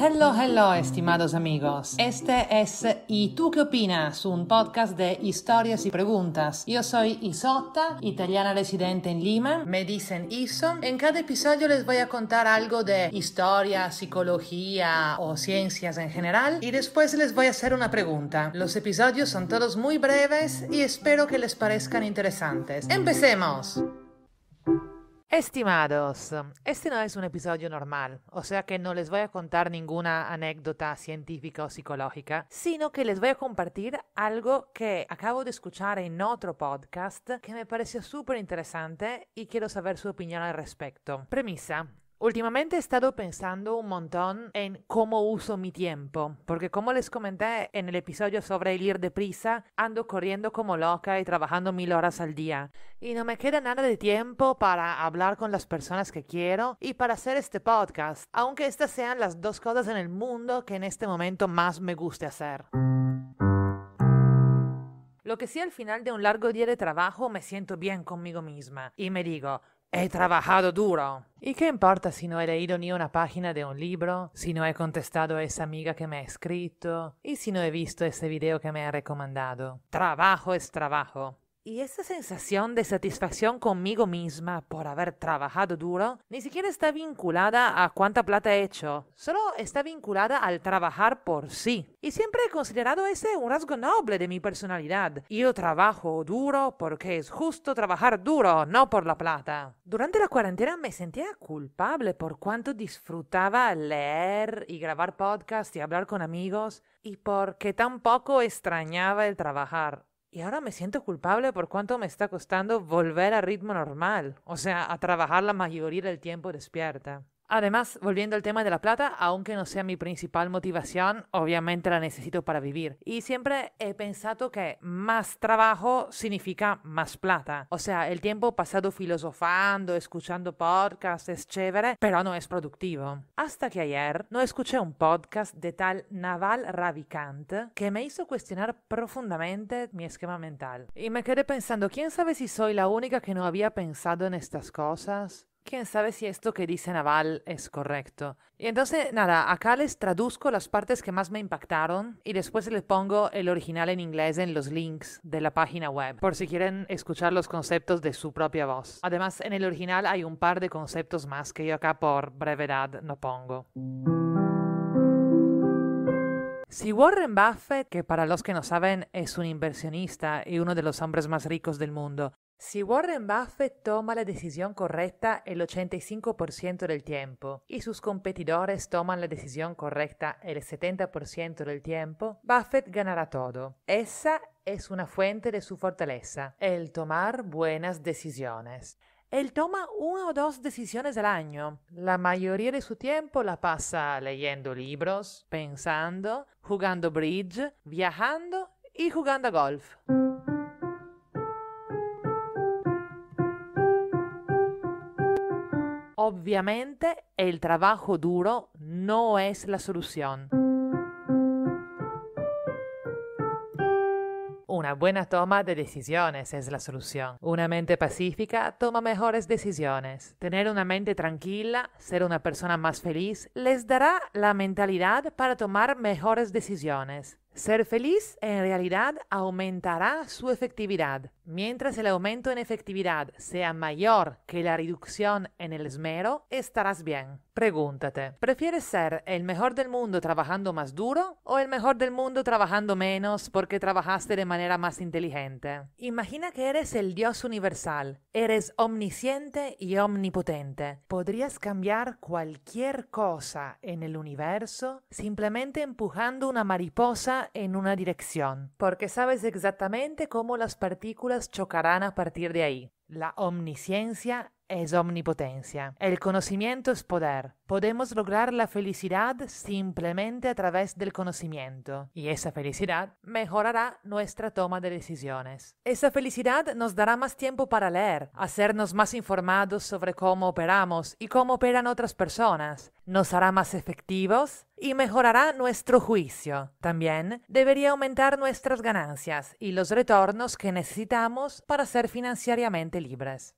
Hello, hello, estimados amigos. Este es ¿Y tú qué opinas? Un podcast de historias y preguntas. Yo soy Isotta, italiana residente en Lima. Me dicen Iso. En cada episodio les voy a contar algo de historia, psicología o ciencias en general. Y después les voy a hacer una pregunta. Los episodios son todos muy breves y espero que les parezcan interesantes. ¡Empecemos! Estimados, este no es un episodio normal, o sea que no les voy a contar ninguna anécdota científica o psicológica, sino que les voy a compartir algo que acabo de escuchar en otro podcast que me pareció súper interesante y quiero saber su opinión al respecto. Premisa, Últimamente he estado pensando un montón en cómo uso mi tiempo, porque como les comenté en el episodio sobre el ir deprisa, ando corriendo como loca y trabajando mil horas al día, y no me queda nada de tiempo para hablar con las personas que quiero y para hacer este podcast, aunque estas sean las dos cosas en el mundo que en este momento más me guste hacer. Lo que sí al final de un largo día de trabajo me siento bien conmigo misma y me digo, He trabajado duro. ¿Y qué importa si no he leído ni una página de un libro? Si no he contestado a esa amiga que me ha escrito? ¿Y si no he visto ese video que me ha recomendado? Trabajo es trabajo. Y esa sensación de satisfacción conmigo misma por haber trabajado duro ni siquiera está vinculada a cuánta plata he hecho, solo está vinculada al trabajar por sí. Y siempre he considerado ese un rasgo noble de mi personalidad. Yo trabajo duro porque es justo trabajar duro, no por la plata. Durante la cuarentena me sentía culpable por cuánto disfrutaba leer y grabar podcasts y hablar con amigos y porque tampoco extrañaba el trabajar. Y ahora me siento culpable por cuánto me está costando volver a ritmo normal, o sea, a trabajar la mayoría del tiempo despierta. Además, volviendo al tema de la plata, aunque no sea mi principal motivación, obviamente la necesito para vivir. Y siempre he pensado que más trabajo significa más plata. O sea, el tiempo pasado filosofando, escuchando podcasts es chévere, pero no es productivo. Hasta que ayer no escuché un podcast de tal Naval Ravikant que me hizo cuestionar profundamente mi esquema mental. Y me quedé pensando, ¿quién sabe si soy la única que no había pensado en estas cosas? quién sabe si esto que dice Naval es correcto. Y entonces, nada, acá les traduzco las partes que más me impactaron y después les pongo el original en inglés en los links de la página web, por si quieren escuchar los conceptos de su propia voz. Además, en el original hay un par de conceptos más que yo acá por brevedad no pongo. Si Warren Buffett, que para los que no saben es un inversionista y uno de los hombres más ricos del mundo, si Warren Buffett toma la decisión correcta el 85% del tiempo y sus competidores toman la decisión correcta el 70% del tiempo, Buffett ganará todo. Esa es una fuente de su fortaleza, el tomar buenas decisiones. Él toma una o dos decisiones al año. La mayoría de su tiempo la pasa leyendo libros, pensando, jugando bridge, viajando y jugando a golf. Obviamente, el trabajo duro no es la solución. Una buena toma de decisiones es la solución. Una mente pacífica toma mejores decisiones. Tener una mente tranquila, ser una persona más feliz, les dará la mentalidad para tomar mejores decisiones. Ser feliz en realidad aumentará su efectividad. Mientras el aumento en efectividad sea mayor que la reducción en el esmero, estarás bien. Pregúntate, ¿prefieres ser el mejor del mundo trabajando más duro o el mejor del mundo trabajando menos porque trabajaste de manera más inteligente? Imagina que eres el Dios universal, eres omnisciente y omnipotente. Podrías cambiar cualquier cosa en el universo simplemente empujando una mariposa en una dirección, porque sabes exactamente cómo las partículas chocarán a partir de ahí. La omnisciencia es omnipotencia. El conocimiento es poder. Podemos lograr la felicidad simplemente a través del conocimiento. Y esa felicidad mejorará nuestra toma de decisiones. Esa felicidad nos dará más tiempo para leer, hacernos más informados sobre cómo operamos y cómo operan otras personas. Nos hará más efectivos y mejorará nuestro juicio. También debería aumentar nuestras ganancias y los retornos que necesitamos para ser financieramente libres.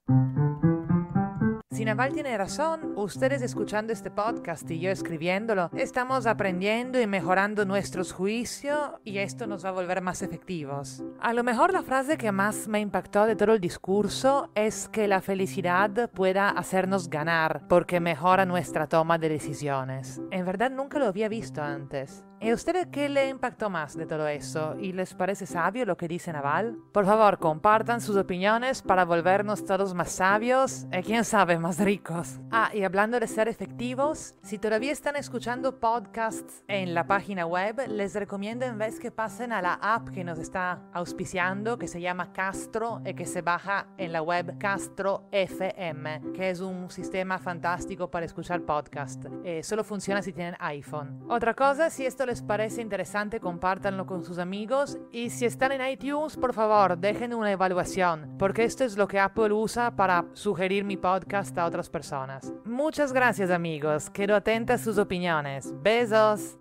Si Naval tiene razón, ustedes escuchando este podcast y yo escribiéndolo, estamos aprendiendo y mejorando nuestros juicios y esto nos va a volver más efectivos. A lo mejor la frase que más me impactó de todo el discurso es que la felicidad pueda hacernos ganar porque mejora nuestra toma de decisiones. En verdad nunca lo había visto antes. ¿Y eh, a ustedes qué le impactó más de todo eso? ¿Y les parece sabio lo que dice Naval? Por favor, compartan sus opiniones para volvernos todos más sabios y eh, quién sabe, más ricos. Ah, y hablando de ser efectivos, si todavía están escuchando podcasts en la página web, les recomiendo en vez que pasen a la app que nos está auspiciando, que se llama Castro y eh, que se baja en la web Castro FM, que es un sistema fantástico para escuchar podcasts. solo funciona si tienen iPhone. Otra cosa, si esto les parece interesante, compártanlo con sus amigos y si están en iTunes, por favor, dejen una evaluación, porque esto es lo que Apple usa para sugerir mi podcast a otras personas. Muchas gracias amigos, quedo atenta a sus opiniones. Besos.